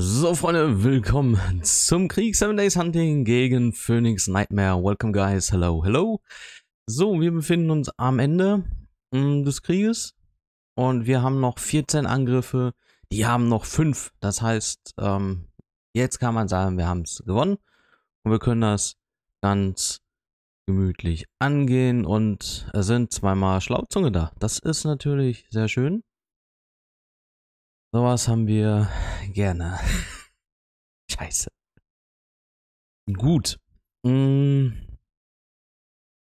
So Freunde, willkommen zum Krieg 7 Days Hunting gegen Phoenix Nightmare. Welcome guys, hello, hello. So, wir befinden uns am Ende mm, des Krieges und wir haben noch 14 Angriffe, die haben noch 5. Das heißt, ähm, jetzt kann man sagen, wir haben es gewonnen und wir können das ganz gemütlich angehen und sind zweimal Schlauzunge da. Das ist natürlich sehr schön. Sowas haben wir gerne. Scheiße. Gut. Mm,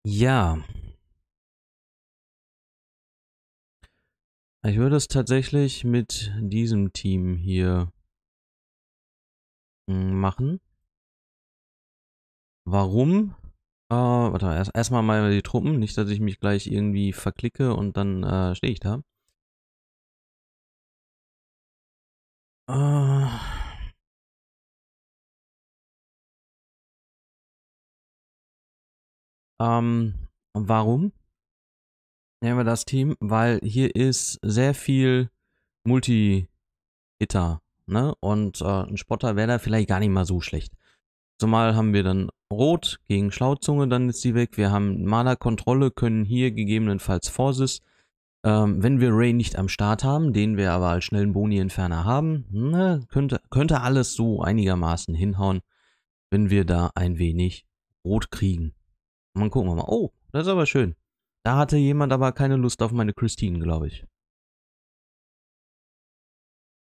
ja. Ich würde es tatsächlich mit diesem Team hier mm, machen. Warum? Äh, warte, erstmal erst mal die Truppen. Nicht, dass ich mich gleich irgendwie verklicke und dann äh, stehe ich da. Äh. Ähm, warum nehmen wir das Team? Weil hier ist sehr viel Multi-Hitter, ne? Und äh, ein Spotter wäre da vielleicht gar nicht mal so schlecht. Zumal haben wir dann Rot gegen Schlauzunge, dann ist die weg. Wir haben Mana-Kontrolle, können hier gegebenenfalls Forces ähm, wenn wir Ray nicht am Start haben, den wir aber als schnellen Boni-Entferner haben, na, ne, könnte, könnte alles so einigermaßen hinhauen, wenn wir da ein wenig Rot kriegen. Und dann gucken wir mal. Oh, das ist aber schön. Da hatte jemand aber keine Lust auf meine Christine, glaube ich.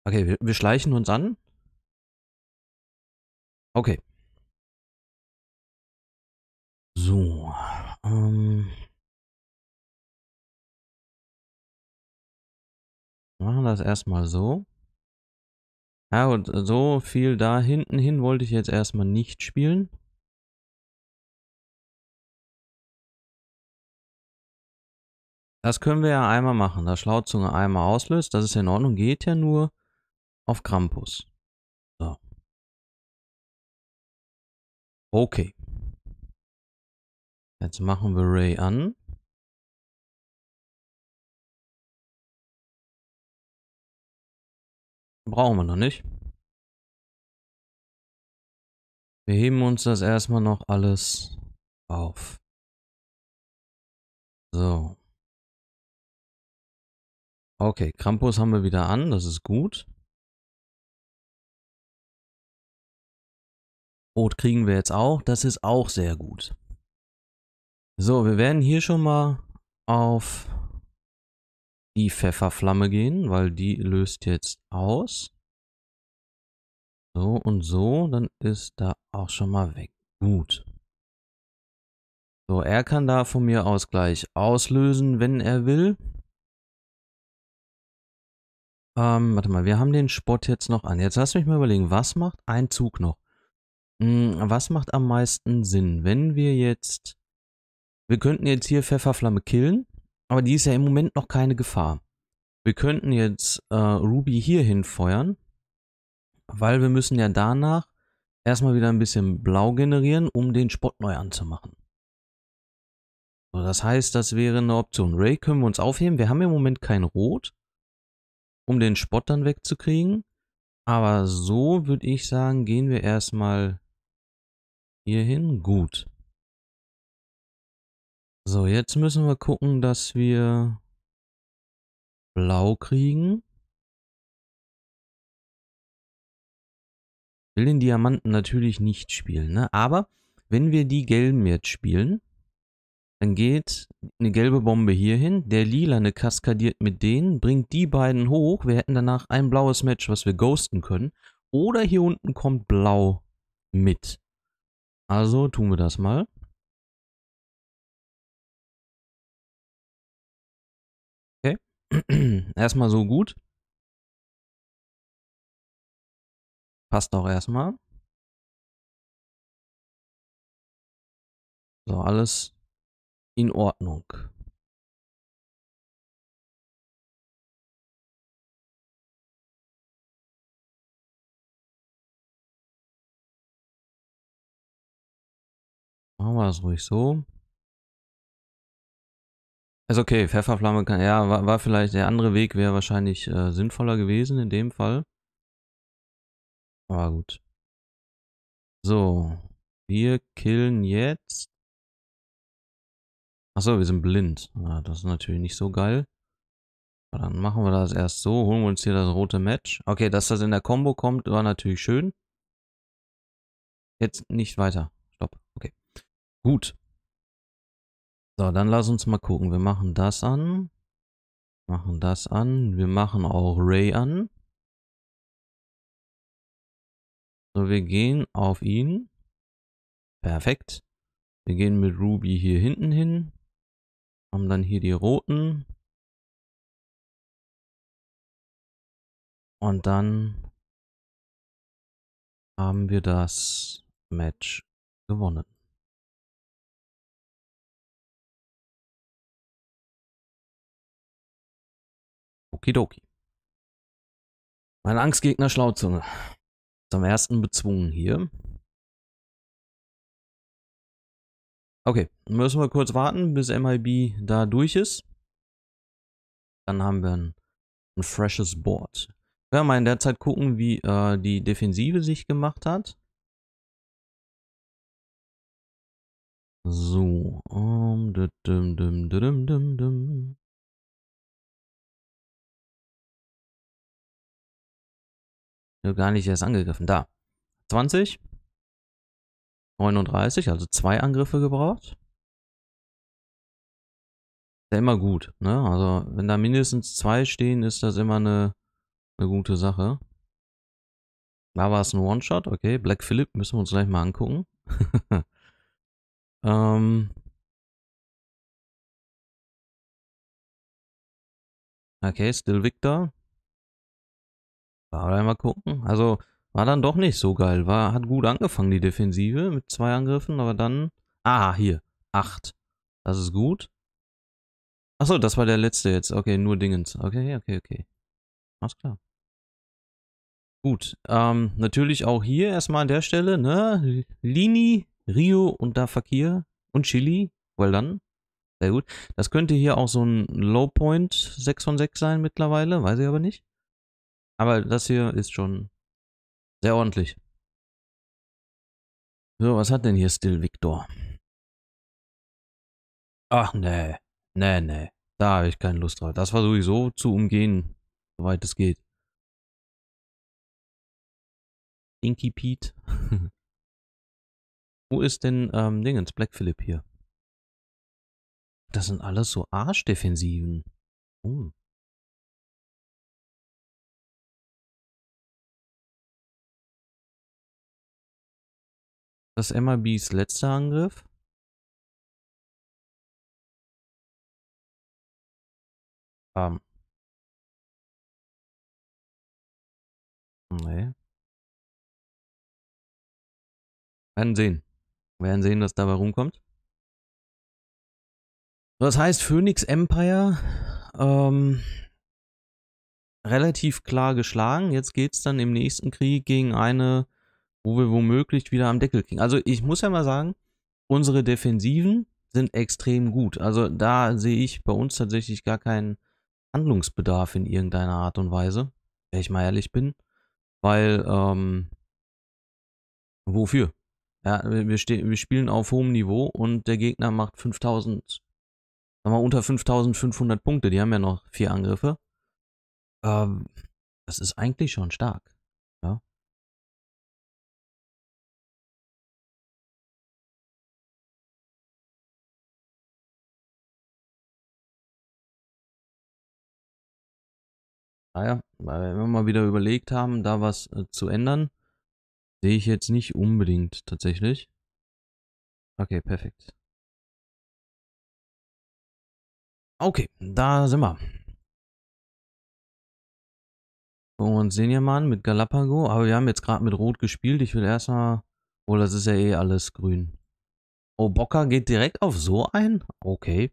Okay, wir, wir schleichen uns an. Okay. So. Ähm, machen das erstmal so. Ja und so viel da hinten hin wollte ich jetzt erstmal nicht spielen. Das können wir ja einmal machen, dass Schlauzunge einmal auslöst. Das ist in Ordnung, geht ja nur auf Krampus. So. Okay. Jetzt machen wir Ray an. Brauchen wir noch nicht. Wir heben uns das erstmal noch alles auf. So. Okay, Krampus haben wir wieder an, das ist gut. Rot kriegen wir jetzt auch, das ist auch sehr gut. So, wir werden hier schon mal auf die Pfefferflamme gehen, weil die löst jetzt aus. So und so, dann ist da auch schon mal weg. Gut. So, er kann da von mir aus gleich auslösen, wenn er will. Ähm, warte mal, wir haben den Spott jetzt noch an. Jetzt lass mich mal überlegen, was macht ein Zug noch? Hm, was macht am meisten Sinn? Wenn wir jetzt... Wir könnten jetzt hier Pfefferflamme killen. Aber die ist ja im Moment noch keine Gefahr. Wir könnten jetzt äh, Ruby hierhin feuern, weil wir müssen ja danach erstmal wieder ein bisschen Blau generieren, um den Spot neu anzumachen. So, das heißt, das wäre eine Option. Ray können wir uns aufheben. Wir haben im Moment kein Rot, um den Spot dann wegzukriegen. Aber so würde ich sagen, gehen wir erstmal hier hin. Gut. So, jetzt müssen wir gucken, dass wir blau kriegen. will den Diamanten natürlich nicht spielen, ne? Aber wenn wir die gelben jetzt spielen, dann geht eine gelbe Bombe hier hin, der lilane kaskadiert mit denen, bringt die beiden hoch, wir hätten danach ein blaues Match, was wir ghosten können. Oder hier unten kommt blau mit. Also tun wir das mal. erstmal so gut. Passt auch erstmal. So, alles in Ordnung. Machen wir das ruhig so. Ist okay, Pfefferflamme kann, ja, war, war vielleicht, der andere Weg wäre wahrscheinlich äh, sinnvoller gewesen in dem Fall. Aber gut. So, wir killen jetzt. Achso, wir sind blind. Ja, ah, das ist natürlich nicht so geil. Aber dann machen wir das erst so, holen wir uns hier das rote Match. Okay, dass das in der Combo kommt, war natürlich schön. Jetzt nicht weiter. Stopp. Okay. Gut. So, dann lass uns mal gucken. Wir machen das an. Machen das an. Wir machen auch Ray an. So, wir gehen auf ihn. Perfekt. Wir gehen mit Ruby hier hinten hin. Haben dann hier die roten. Und dann haben wir das Match gewonnen. Okidoki. Mein Angstgegner Schlauzunge. Zum ersten bezwungen hier. Okay, müssen wir kurz warten, bis MIB da durch ist. Dann haben wir ein, ein freshes Board. Wir werden mal in der Zeit gucken, wie äh, die Defensive sich gemacht hat. So. Um, dum, dum, dum, gar nicht erst angegriffen. Da. 20. 39, also zwei Angriffe gebraucht. Ist ja immer gut, ne? Also, wenn da mindestens zwei stehen, ist das immer eine, eine gute Sache. Da war es ein One-Shot, okay. Black Phillip müssen wir uns gleich mal angucken. ähm. Okay, Still Victor. Aber mal gucken. Also war dann doch nicht so geil. War, hat gut angefangen, die Defensive, mit zwei Angriffen, aber dann... Ah, hier. Acht. Das ist gut. Achso, das war der letzte jetzt. Okay, nur Dingens. Okay, okay, okay. Alles klar. Gut, ähm, natürlich auch hier erstmal an der Stelle, ne? Lini, Rio und da Fakir und Chili. Well done. Sehr gut. Das könnte hier auch so ein Low Point 6 von 6 sein mittlerweile, weiß ich aber nicht. Aber das hier ist schon sehr ordentlich. So, was hat denn hier Still Victor? Ach nee, nee, nee. Da habe ich keine Lust drauf. Das war sowieso zu umgehen, soweit es geht. Dinky Pete. Wo ist denn ähm, Dingens, Black Phillip hier? Das sind alles so Arschdefensiven. Oh. Das ist MIBs letzter Angriff. Um. Ähm. Nee. Werden sehen. Werden sehen, was dabei rumkommt. Das heißt, Phoenix Empire ähm, relativ klar geschlagen. Jetzt geht es dann im nächsten Krieg gegen eine wo wir womöglich wieder am Deckel kriegen. Also ich muss ja mal sagen, unsere Defensiven sind extrem gut. Also da sehe ich bei uns tatsächlich gar keinen Handlungsbedarf in irgendeiner Art und Weise, wenn ich mal ehrlich bin. Weil, ähm, wofür? Ja, wir, wir spielen auf hohem Niveau und der Gegner macht 5000, sagen wir unter 5500 Punkte. Die haben ja noch vier Angriffe. Ähm, das ist eigentlich schon stark. Naja, weil wir immer mal wieder überlegt haben, da was äh, zu ändern, sehe ich jetzt nicht unbedingt tatsächlich. Okay, perfekt. Okay, da sind wir. Gucken wir uns den hier mal an mit Galapago. Aber wir haben jetzt gerade mit Rot gespielt. Ich will erstmal... Oh, das ist ja eh alles grün. Oh, Bocker geht direkt auf so ein? Okay.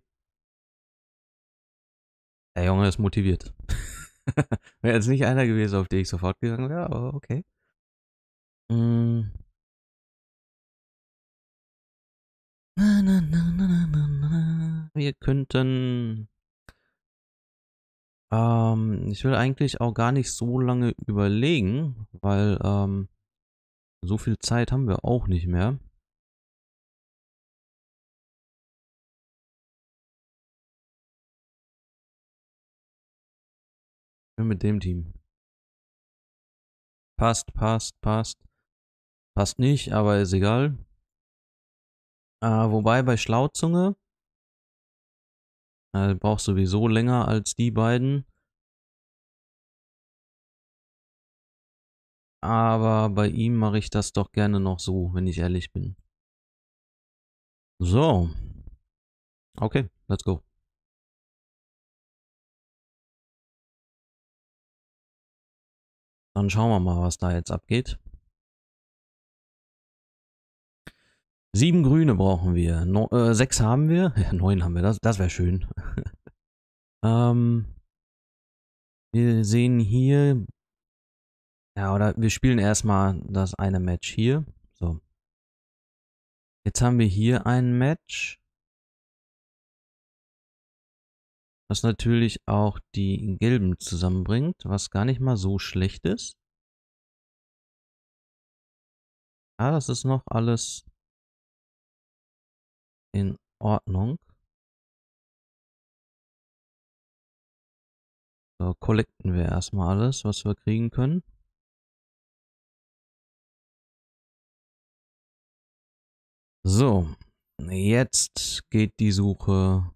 Der Junge ist motiviert. wäre jetzt nicht einer gewesen, auf den ich sofort gegangen wäre, aber okay. Mm. Wir könnten. Ähm, ich will eigentlich auch gar nicht so lange überlegen, weil ähm, so viel Zeit haben wir auch nicht mehr. Nur mit dem Team. Passt, passt, passt. Passt nicht, aber ist egal. Äh, wobei bei Schlauzunge äh, braucht sowieso länger als die beiden. Aber bei ihm mache ich das doch gerne noch so, wenn ich ehrlich bin. So. Okay, let's go. Dann schauen wir mal, was da jetzt abgeht. Sieben Grüne brauchen wir. No, äh, sechs haben wir. Ja, neun haben wir. Das, das wäre schön. ähm, wir sehen hier... Ja, oder wir spielen erstmal das eine Match hier. So. Jetzt haben wir hier ein Match. was natürlich auch die gelben zusammenbringt, was gar nicht mal so schlecht ist. Ah, das ist noch alles in Ordnung. So, collecten wir erstmal alles, was wir kriegen können. So, jetzt geht die Suche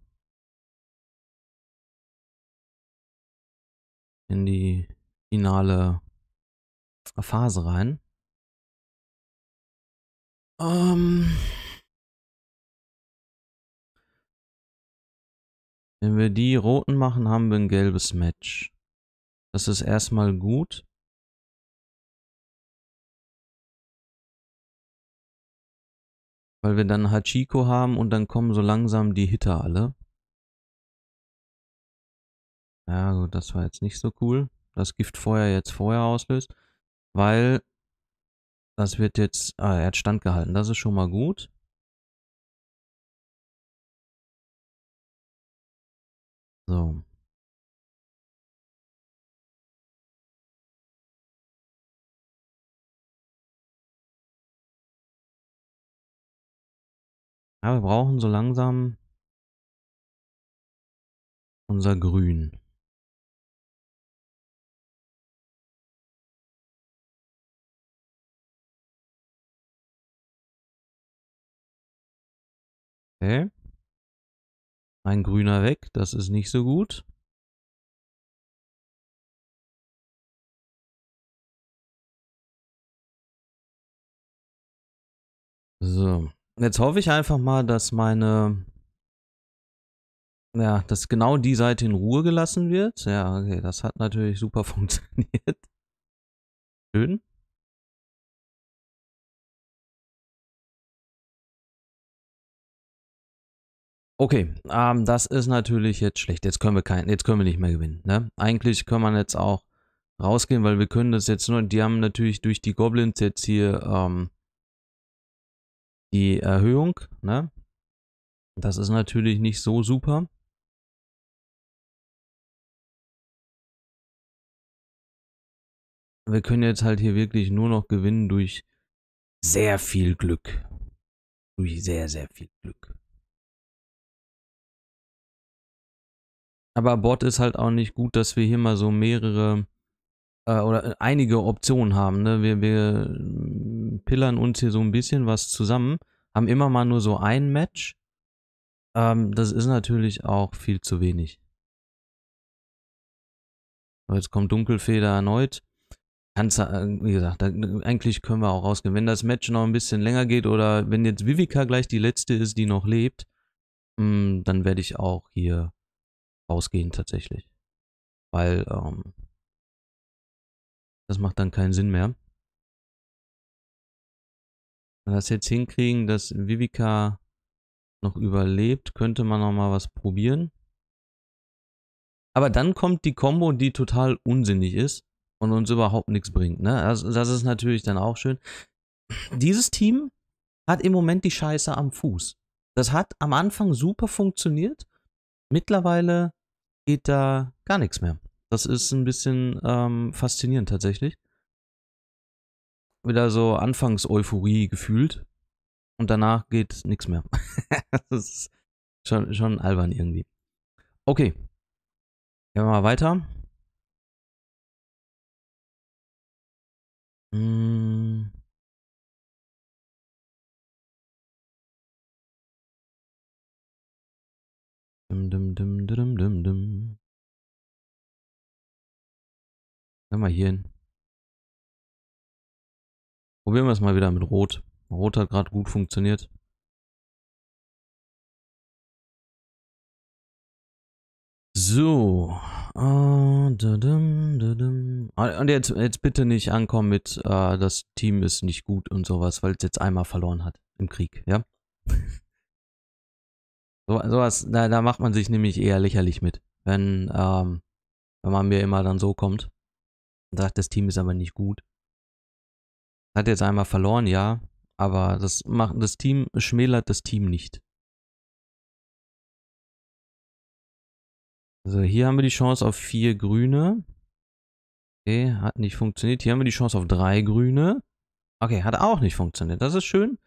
in die finale Phase rein. Ähm Wenn wir die roten machen, haben wir ein gelbes Match. Das ist erstmal gut. Weil wir dann Hachiko haben und dann kommen so langsam die Hitter alle. Ja, gut, also das war jetzt nicht so cool, das Giftfeuer jetzt vorher auslöst, weil das wird jetzt, ah, er hat standgehalten, das ist schon mal gut. So. Ja, wir brauchen so langsam unser Grün. Okay. Ein grüner weg, das ist nicht so gut. So, jetzt hoffe ich einfach mal, dass meine, ja, dass genau die Seite in Ruhe gelassen wird. Ja, okay, das hat natürlich super funktioniert. Schön. Okay, ähm, das ist natürlich jetzt schlecht. Jetzt können wir kein, jetzt können wir nicht mehr gewinnen. Ne? Eigentlich kann man jetzt auch rausgehen, weil wir können das jetzt nur. Die haben natürlich durch die Goblins jetzt hier ähm, die Erhöhung. Ne? Das ist natürlich nicht so super. Wir können jetzt halt hier wirklich nur noch gewinnen durch sehr viel Glück. Durch sehr, sehr viel Glück. Aber Bot ist halt auch nicht gut, dass wir hier mal so mehrere äh, oder äh, einige Optionen haben. Ne? Wir, wir äh, pillern uns hier so ein bisschen was zusammen, haben immer mal nur so ein Match. Ähm, das ist natürlich auch viel zu wenig. Jetzt kommt Dunkelfeder erneut. Kannst, äh, wie gesagt, eigentlich können wir auch rausgehen. Wenn das Match noch ein bisschen länger geht oder wenn jetzt Vivica gleich die letzte ist, die noch lebt, hm, dann werde ich auch hier rausgehen tatsächlich. Weil ähm, das macht dann keinen Sinn mehr. Wenn wir das jetzt hinkriegen, dass Vivica noch überlebt, könnte man nochmal was probieren. Aber dann kommt die Combo, die total unsinnig ist und uns überhaupt nichts bringt. Ne? Also das ist natürlich dann auch schön. Dieses Team hat im Moment die Scheiße am Fuß. Das hat am Anfang super funktioniert. Mittlerweile geht da gar nichts mehr. Das ist ein bisschen ähm, faszinierend tatsächlich. Wieder so Anfangs-Euphorie gefühlt und danach geht nichts mehr. das ist schon, schon albern irgendwie. Okay. Gehen wir mal weiter. Hm. Dum, dum, dum, dum, dum, dum. Dann mal hier hin. Probieren wir es mal wieder mit Rot. Rot hat gerade gut funktioniert. So. Ah, ah, und jetzt, jetzt bitte nicht ankommen mit, äh, das Team ist nicht gut und sowas, weil es jetzt einmal verloren hat im Krieg, ja? So, sowas, da, da macht man sich nämlich eher lächerlich mit, wenn, ähm, wenn man mir immer dann so kommt und sagt, das Team ist aber nicht gut. Hat jetzt einmal verloren, ja, aber das macht das Team schmälert das Team nicht. So, hier haben wir die Chance auf vier Grüne. Okay, hat nicht funktioniert. Hier haben wir die Chance auf drei Grüne. Okay, hat auch nicht funktioniert. Das ist schön.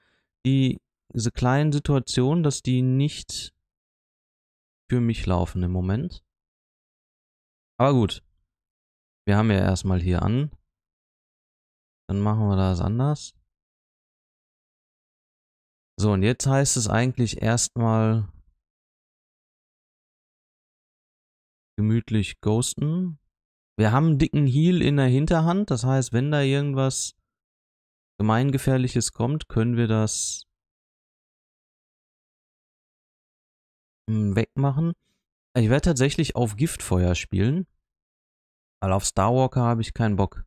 Die diese kleinen Situationen, dass die nicht für mich laufen im Moment. Aber gut. Wir haben ja erstmal hier an. Dann machen wir das anders. So, und jetzt heißt es eigentlich erstmal gemütlich ghosten. Wir haben einen dicken Heal in der Hinterhand. Das heißt, wenn da irgendwas Gemeingefährliches kommt, können wir das wegmachen. Ich werde tatsächlich auf Giftfeuer spielen. Weil auf Starwalker habe ich keinen Bock.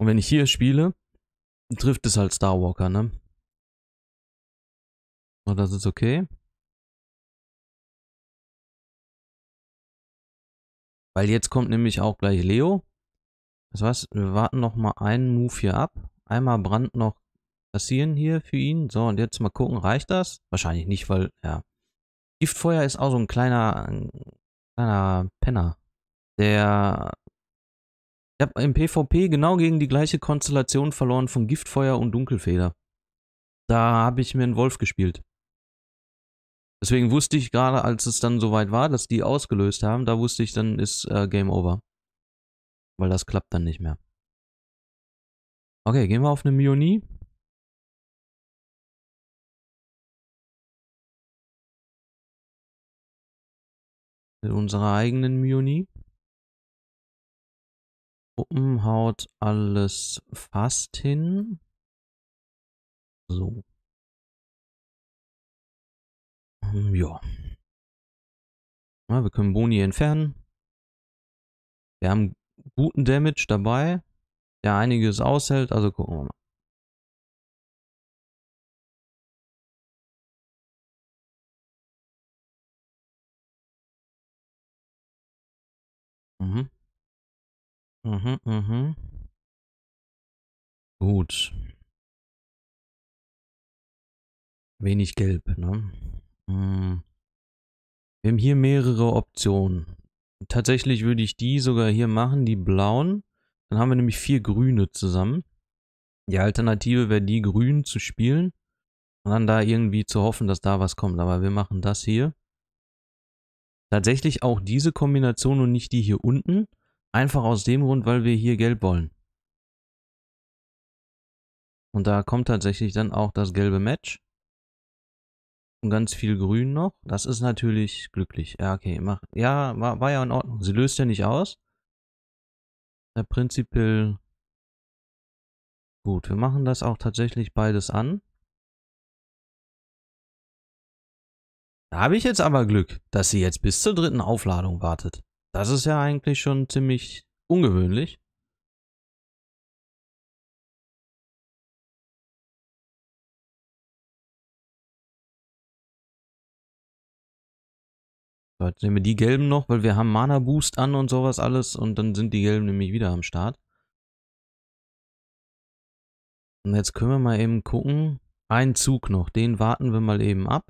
Und wenn ich hier spiele, trifft es halt Starwalker, ne? So, das ist okay. Weil jetzt kommt nämlich auch gleich Leo. Das heißt, wir warten noch mal einen Move hier ab. Einmal Brand noch passieren hier für ihn. So, und jetzt mal gucken, reicht das? Wahrscheinlich nicht, weil, ja. Giftfeuer ist auch so ein kleiner, ein kleiner Penner. Der. Ich habe im PvP genau gegen die gleiche Konstellation verloren von Giftfeuer und Dunkelfeder. Da habe ich mir einen Wolf gespielt. Deswegen wusste ich gerade, als es dann soweit war, dass die ausgelöst haben, da wusste ich, dann ist äh, Game Over. Weil das klappt dann nicht mehr. Okay, gehen wir auf eine Mionie. mit unserer eigenen Muni. Puppen haut alles fast hin. So. Hm, ja. ja. Wir können Boni entfernen. Wir haben guten Damage dabei, der einiges aushält, also gucken wir mal. Mhm. Mhm, mhm. Gut. Wenig gelb, ne? Mhm. Wir haben hier mehrere Optionen. Tatsächlich würde ich die sogar hier machen, die blauen. Dann haben wir nämlich vier grüne zusammen. Die Alternative wäre die grün zu spielen und dann da irgendwie zu hoffen, dass da was kommt. Aber wir machen das hier tatsächlich auch diese Kombination und nicht die hier unten. Einfach aus dem Grund, weil wir hier gelb wollen. Und da kommt tatsächlich dann auch das gelbe Match. Und ganz viel grün noch. Das ist natürlich glücklich. Ja, okay, mach. Ja, war, war ja in Ordnung. Sie löst ja nicht aus. Der prinzipiell gut. Wir machen das auch tatsächlich beides an. Da habe ich jetzt aber Glück, dass sie jetzt bis zur dritten Aufladung wartet. Das ist ja eigentlich schon ziemlich ungewöhnlich. So, jetzt nehmen wir die gelben noch, weil wir haben Mana Boost an und sowas alles und dann sind die gelben nämlich wieder am Start. Und jetzt können wir mal eben gucken. Ein Zug noch, den warten wir mal eben ab.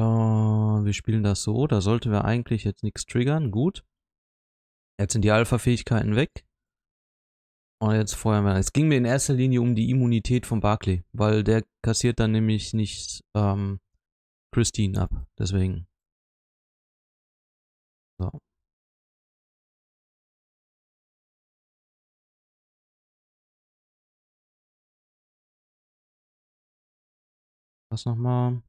Äh, wir spielen das so. Da sollten wir eigentlich jetzt nichts triggern. Gut. Jetzt sind die Alpha-Fähigkeiten weg. Und jetzt feuern wir. Es ging mir in erster Linie um die Immunität von Barclay, weil der kassiert dann nämlich nicht ähm, Christine ab. Deswegen. So. Was nochmal?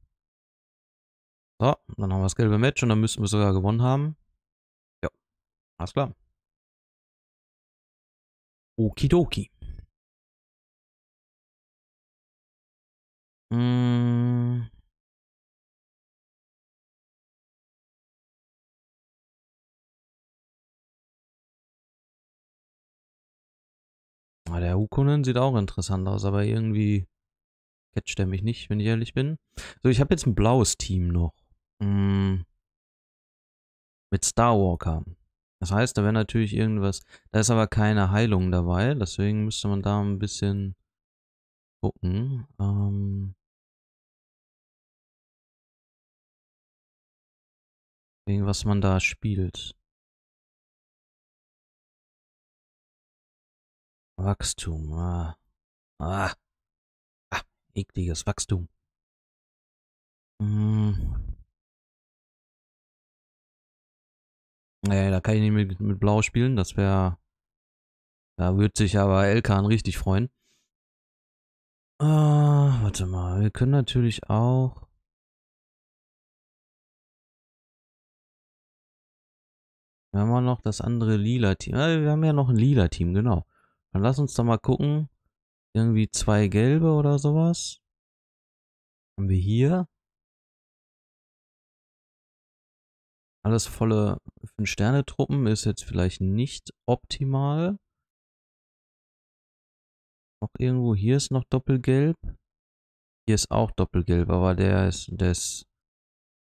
So, dann haben wir das gelbe Match und dann müssten wir sogar gewonnen haben. Ja, alles klar. Okidoki. Mmh. Der Hukunen sieht auch interessant aus, aber irgendwie catcht er mich nicht, wenn ich ehrlich bin. So, ich habe jetzt ein blaues Team noch. Mh, mm. mit Starwalker. Das heißt, da wäre natürlich irgendwas. Da ist aber keine Heilung dabei, deswegen müsste man da ein bisschen gucken. Ähm wegen was man da spielt. Wachstum. Ah. Ah. ah ekliges Wachstum. Hm. Nee, da kann ich nicht mit, mit Blau spielen. Das wäre. Da würde sich aber Elkan richtig freuen. Ah, warte mal. Wir können natürlich auch. Wir haben noch das andere lila Team. Ah, wir haben ja noch ein lila Team, genau. Dann lass uns doch mal gucken. Irgendwie zwei gelbe oder sowas. Haben wir hier. Alles volle 5-Sterne-Truppen ist jetzt vielleicht nicht optimal. Auch irgendwo, hier ist noch doppelgelb. Hier ist auch doppelgelb, aber der ist, der ist,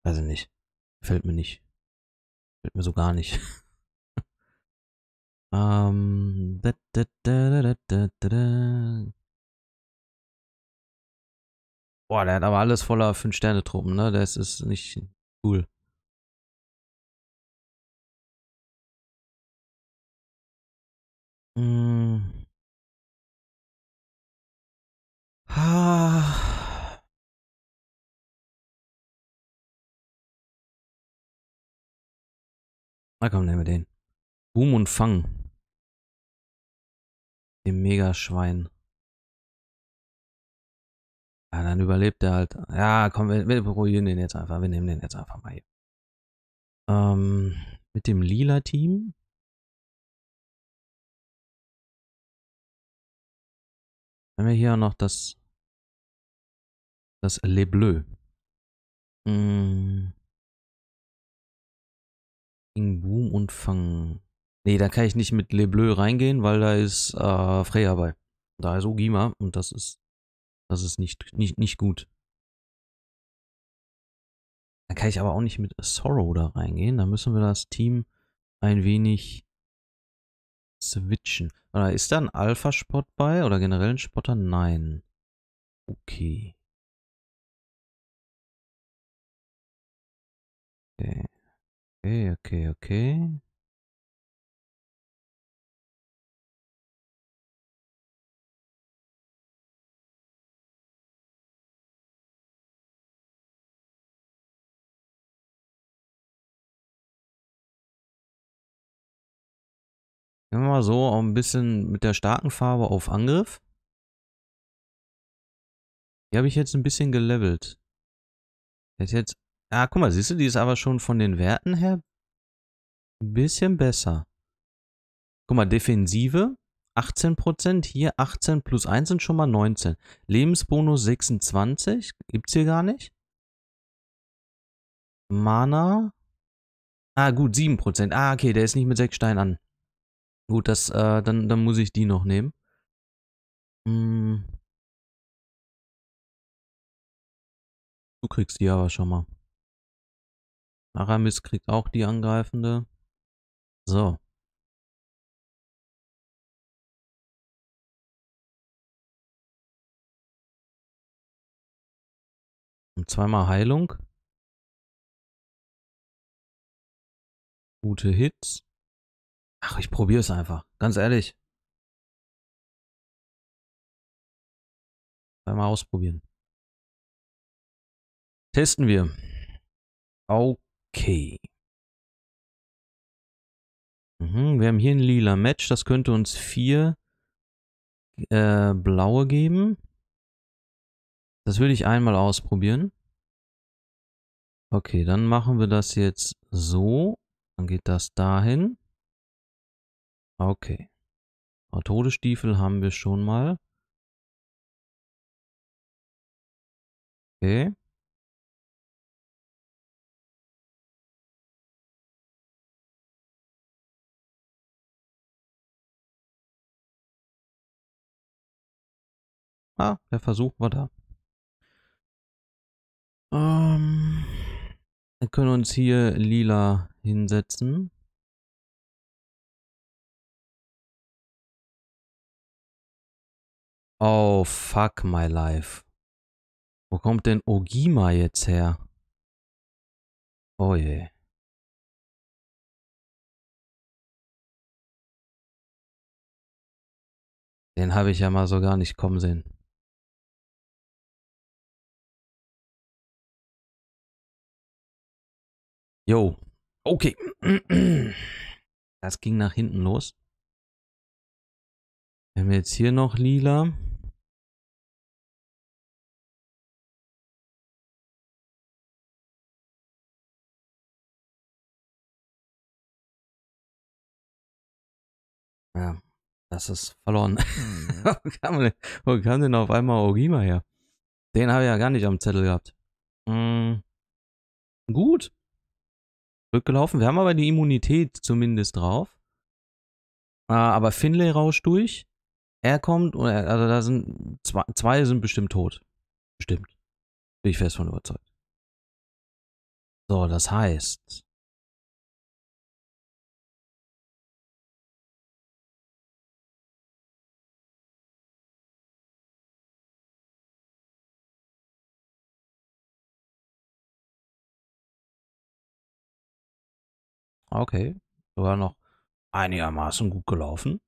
weiß ich nicht, fällt mir nicht. Fällt mir so gar nicht. ähm, da, da, da, Boah, der hat aber alles voller 5-Sterne-Truppen, ne? Das ist nicht cool. Ah. Na komm, nehmen wir den. Boom und Fang. Dem Megaschwein. Ja, dann überlebt er halt. Ja, komm, wir, wir ruinieren den jetzt einfach. Wir nehmen den jetzt einfach mal hier. Ähm, mit dem lila Team. haben wir hier noch das, das Le Bleu. Hm. Mm. In Boom und Fang. Ne, da kann ich nicht mit Le Bleu reingehen, weil da ist äh, Freya bei. Da ist Ogima und das ist, das ist nicht, nicht, nicht gut. Da kann ich aber auch nicht mit Sorrow da reingehen. Da müssen wir das Team ein wenig switchen. Oder ah, ist da ein Alpha-Spot bei oder generell ein Spotter? Nein. Okay. Okay, okay, okay. okay. Gehen wir mal so auch ein bisschen mit der starken Farbe auf Angriff. Die habe ich jetzt ein bisschen gelevelt. Ist jetzt. Ah, guck mal, siehst du, die ist aber schon von den Werten her ein bisschen besser. Guck mal, Defensive 18%, hier 18 plus 1 sind schon mal 19. Lebensbonus 26, gibt's hier gar nicht. Mana. Ah, gut, 7%. Ah, okay, der ist nicht mit 6 Steinen an. Gut, das, äh, dann, dann muss ich die noch nehmen. Hm. Du kriegst die aber schon mal. Aramis kriegt auch die angreifende. So. Und zweimal Heilung. Gute Hits. Ach, ich probiere es einfach. Ganz ehrlich. Einmal ausprobieren. Testen wir. Okay. Mhm, wir haben hier ein lila Match. Das könnte uns vier äh, blaue geben. Das würde ich einmal ausprobieren. Okay, dann machen wir das jetzt so. Dann geht das dahin. Okay. Todesstiefel haben wir schon mal. Okay. Ah, der Versuch war da. Ähm, wir können uns hier lila hinsetzen. Oh, fuck my life. Wo kommt denn Ogima jetzt her? Oh je. Den habe ich ja mal so gar nicht kommen sehen. Jo. Okay. Das ging nach hinten los. Wir haben jetzt hier noch lila. Ja, das ist verloren. Mhm. wo, kam denn, auf einmal Ogima her? Den habe ich ja gar nicht am Zettel gehabt. Mhm. Gut. Rückgelaufen. Wir haben aber die Immunität zumindest drauf. Ah, aber Finlay rauscht durch. Er kommt, und er, also da sind zwei, zwei sind bestimmt tot. Bestimmt. Bin ich fest von überzeugt. So, das heißt, Okay, sogar noch einigermaßen gut gelaufen.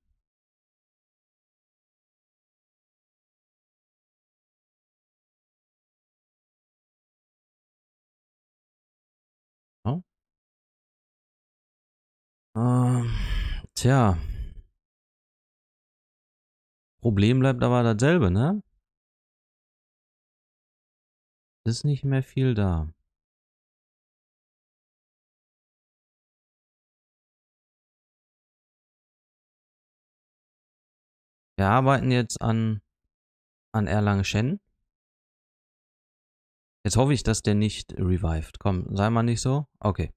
Ähm, tja. Problem bleibt aber dasselbe, ne? Ist nicht mehr viel da. Wir arbeiten jetzt an, an Erlangen-Shen. Jetzt hoffe ich, dass der nicht revived. Komm, sei mal nicht so. Okay.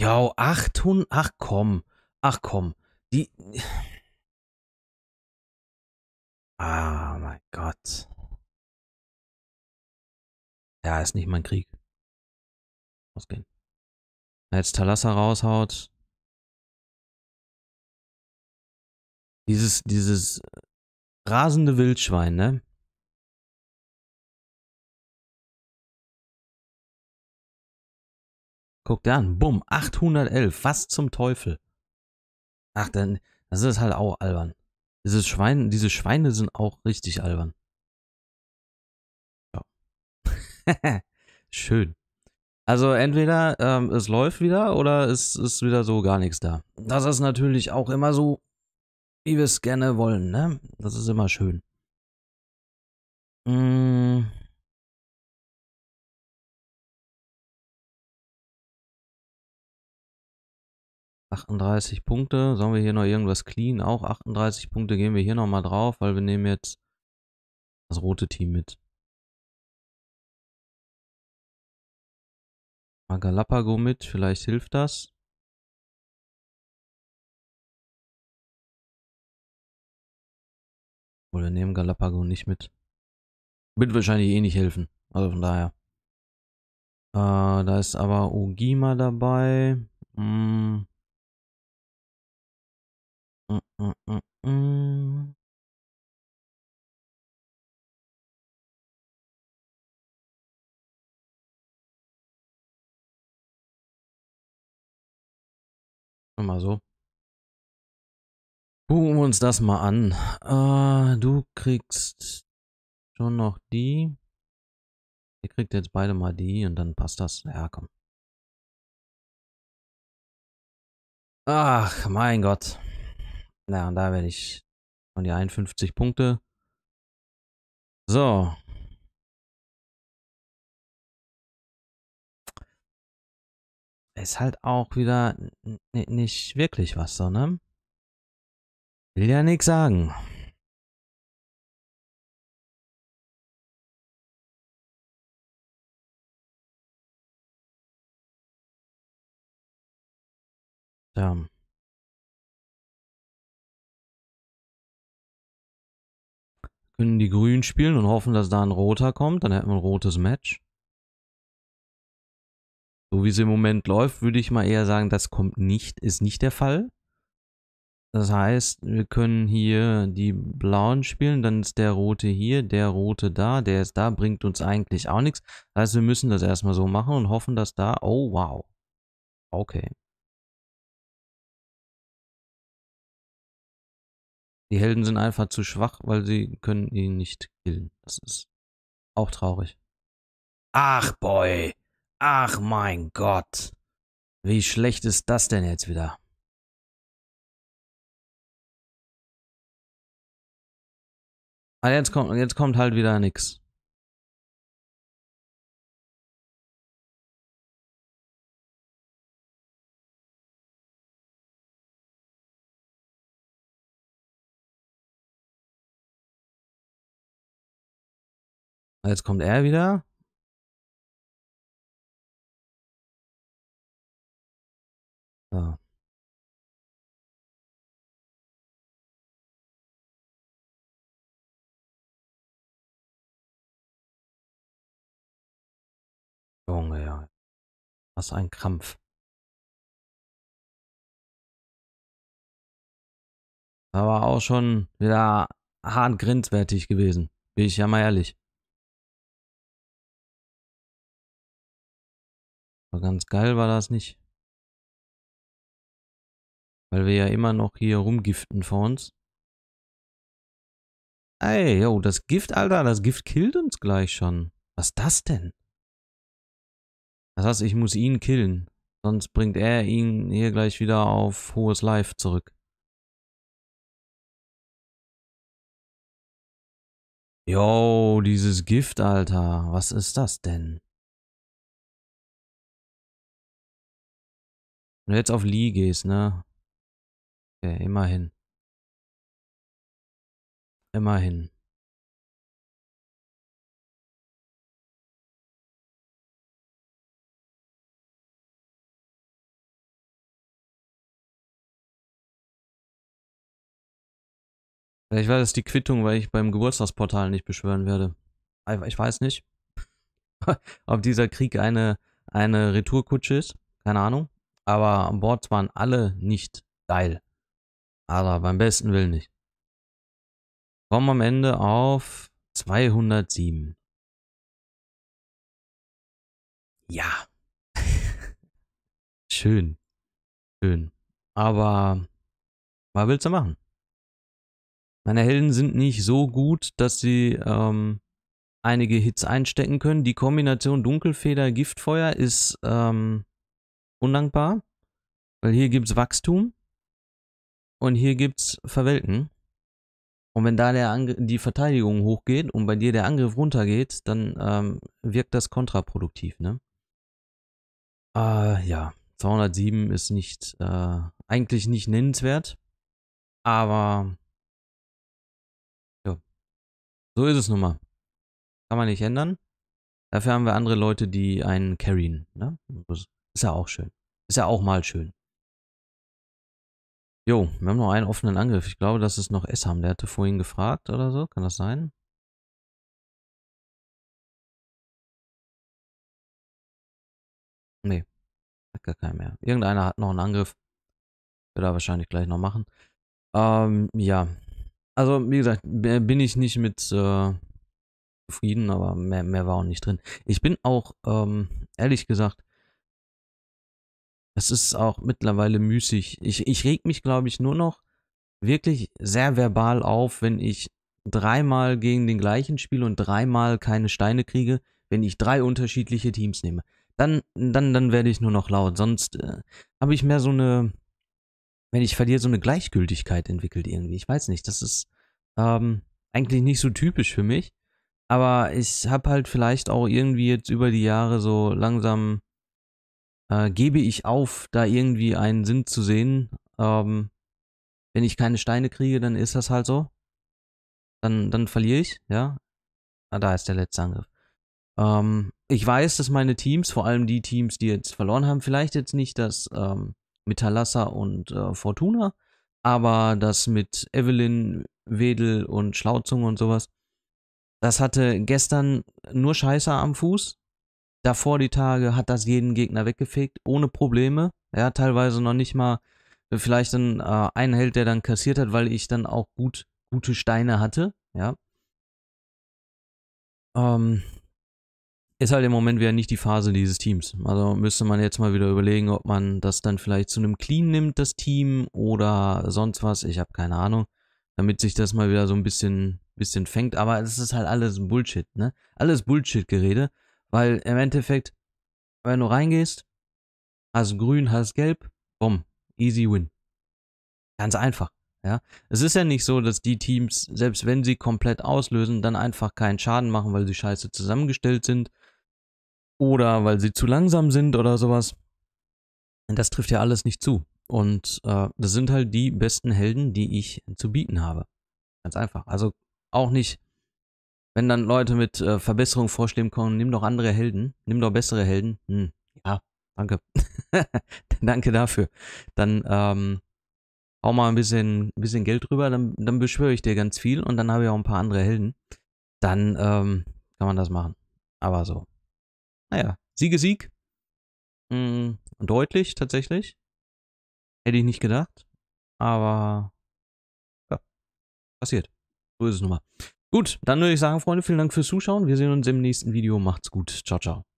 Ja, 800. Ach komm. Ach komm. Die. Ah, mein Gott. Ja, ist nicht mein Krieg. Ausgehen. Wenn jetzt Talassa raushaut, Dieses, dieses rasende Wildschwein, ne? Guckt dir an, bumm, 811, was zum Teufel? Ach, dann, das ist halt auch albern. Dieses Schwein, diese Schweine sind auch richtig albern. Ja. Schön. Also entweder ähm, es läuft wieder oder es ist wieder so gar nichts da. Das ist natürlich auch immer so wie wir es gerne wollen, ne? Das ist immer schön. Mm. ...38 Punkte. Sollen wir hier noch irgendwas clean? Auch 38 Punkte gehen wir hier nochmal drauf, weil wir nehmen jetzt das rote Team mit. Mal Galapago mit, vielleicht hilft das. Oder nehmen Galapagos nicht mit. Wird wahrscheinlich eh nicht helfen. Also von daher. Äh, da ist aber Ogima dabei. Mm. Mm, mm, Mal mm, mm. so. Gucken wir uns das mal an. Äh, du kriegst schon noch die. Ihr kriegt jetzt beide mal die und dann passt das. Ja, komm. Ach, mein Gott. Na, und da werde ich von die 51 Punkte. So. Ist halt auch wieder nicht wirklich was, so, ne? Will ja nichts sagen. So. Können die Grünen spielen und hoffen, dass da ein Roter kommt, dann hätten wir ein rotes Match. So wie es im Moment läuft, würde ich mal eher sagen, das kommt nicht, ist nicht der Fall. Das heißt, wir können hier die blauen spielen, dann ist der rote hier, der rote da, der ist da, bringt uns eigentlich auch nichts. Das heißt, wir müssen das erstmal so machen und hoffen, dass da... Oh, wow. Okay. Die Helden sind einfach zu schwach, weil sie können ihn nicht killen. Das ist auch traurig. Ach, boy. Ach, mein Gott. Wie schlecht ist das denn jetzt wieder? Aber ah, jetzt kommt, jetzt kommt halt wieder nichts. Ah, jetzt kommt er wieder. So. Junge, ja. was ein Krampf. Aber auch schon wieder hart grenzwertig gewesen. Bin ich ja mal ehrlich. Aber ganz geil war das nicht. Weil wir ja immer noch hier rumgiften vor uns. Ey, yo, das Gift, Alter, das Gift killt uns gleich schon. Was ist das denn? Das heißt, ich muss ihn killen. Sonst bringt er ihn hier gleich wieder auf hohes Life zurück. Yo, dieses Gift, Alter. Was ist das denn? Wenn du jetzt auf Lee gehst, ne? Okay, immerhin. Immerhin. Ich weiß, es die Quittung, weil ich beim Geburtstagsportal nicht beschwören werde. Ich weiß nicht, ob dieser Krieg eine, eine Retourkutsche ist. Keine Ahnung. Aber an Bord waren alle nicht geil. Aber beim besten Willen nicht. Kommen am Ende auf 207. Ja. Schön. Schön. Aber was willst du machen? Meine Helden sind nicht so gut, dass sie ähm, einige Hits einstecken können. Die Kombination Dunkelfeder, Giftfeuer ist ähm, undankbar, weil hier gibt's Wachstum und hier gibt's Verwelken. Und wenn da der die Verteidigung hochgeht und bei dir der Angriff runtergeht, dann ähm, wirkt das kontraproduktiv, ne? Äh, ja, 207 ist nicht, äh, eigentlich nicht nennenswert, aber so ist es nun mal. Kann man nicht ändern. Dafür haben wir andere Leute, die einen carryen. Ne? Ist ja auch schön. Ist ja auch mal schön. Jo, wir haben noch einen offenen Angriff. Ich glaube, das ist noch Essam. Der hatte vorhin gefragt oder so. Kann das sein? Nee. Hat gar keinen mehr. Irgendeiner hat noch einen Angriff. Wird er wahrscheinlich gleich noch machen. Ähm, ja. Also, wie gesagt, bin ich nicht mit äh, zufrieden, aber mehr, mehr war auch nicht drin. Ich bin auch, ähm, ehrlich gesagt, es ist auch mittlerweile müßig. Ich, ich reg mich, glaube ich, nur noch wirklich sehr verbal auf, wenn ich dreimal gegen den gleichen spiele und dreimal keine Steine kriege, wenn ich drei unterschiedliche Teams nehme. Dann, dann, dann werde ich nur noch laut. Sonst äh, habe ich mehr so eine wenn ich verliere, so eine Gleichgültigkeit entwickelt irgendwie. Ich weiß nicht, das ist ähm, eigentlich nicht so typisch für mich. Aber ich habe halt vielleicht auch irgendwie jetzt über die Jahre so langsam äh, gebe ich auf, da irgendwie einen Sinn zu sehen. Ähm, wenn ich keine Steine kriege, dann ist das halt so. Dann, dann verliere ich, ja. Ah, da ist der letzte Angriff. Ähm, ich weiß, dass meine Teams, vor allem die Teams, die jetzt verloren haben, vielleicht jetzt nicht das ähm, mit Metalassa und äh, Fortuna. Aber das mit Evelyn, Wedel und Schlauzung und sowas, das hatte gestern nur Scheiße am Fuß. Davor die Tage hat das jeden Gegner weggefegt, ohne Probleme. Ja, teilweise noch nicht mal äh, vielleicht ein, äh, einen Held, der dann kassiert hat, weil ich dann auch gut, gute Steine hatte. Ja. Ähm, ist halt im Moment wieder nicht die Phase dieses Teams. Also müsste man jetzt mal wieder überlegen, ob man das dann vielleicht zu einem Clean nimmt, das Team, oder sonst was. Ich habe keine Ahnung. Damit sich das mal wieder so ein bisschen, bisschen fängt. Aber es ist halt alles Bullshit, ne? Alles Bullshit-Gerede. Weil im Endeffekt, wenn du reingehst, hast grün, hast gelb, bumm, easy win. Ganz einfach. Ja, es ist ja nicht so, dass die Teams, selbst wenn sie komplett auslösen, dann einfach keinen Schaden machen, weil sie scheiße zusammengestellt sind, oder weil sie zu langsam sind oder sowas. Das trifft ja alles nicht zu. Und äh, das sind halt die besten Helden, die ich zu bieten habe. Ganz einfach. Also auch nicht, wenn dann Leute mit äh, Verbesserungen vorschlägen kommen, nimm doch andere Helden, nimm doch bessere Helden. Hm, ja, danke. danke dafür. Dann ähm, hau mal ein bisschen, bisschen Geld rüber, dann, dann beschwöre ich dir ganz viel und dann habe ich auch ein paar andere Helden. Dann ähm, kann man das machen. Aber so naja, Siege, Sieg. Mhm, deutlich tatsächlich. Hätte ich nicht gedacht. Aber ja, passiert. So ist es nun mal. Gut, dann würde ich sagen, Freunde, vielen Dank fürs Zuschauen. Wir sehen uns im nächsten Video. Macht's gut. Ciao, ciao.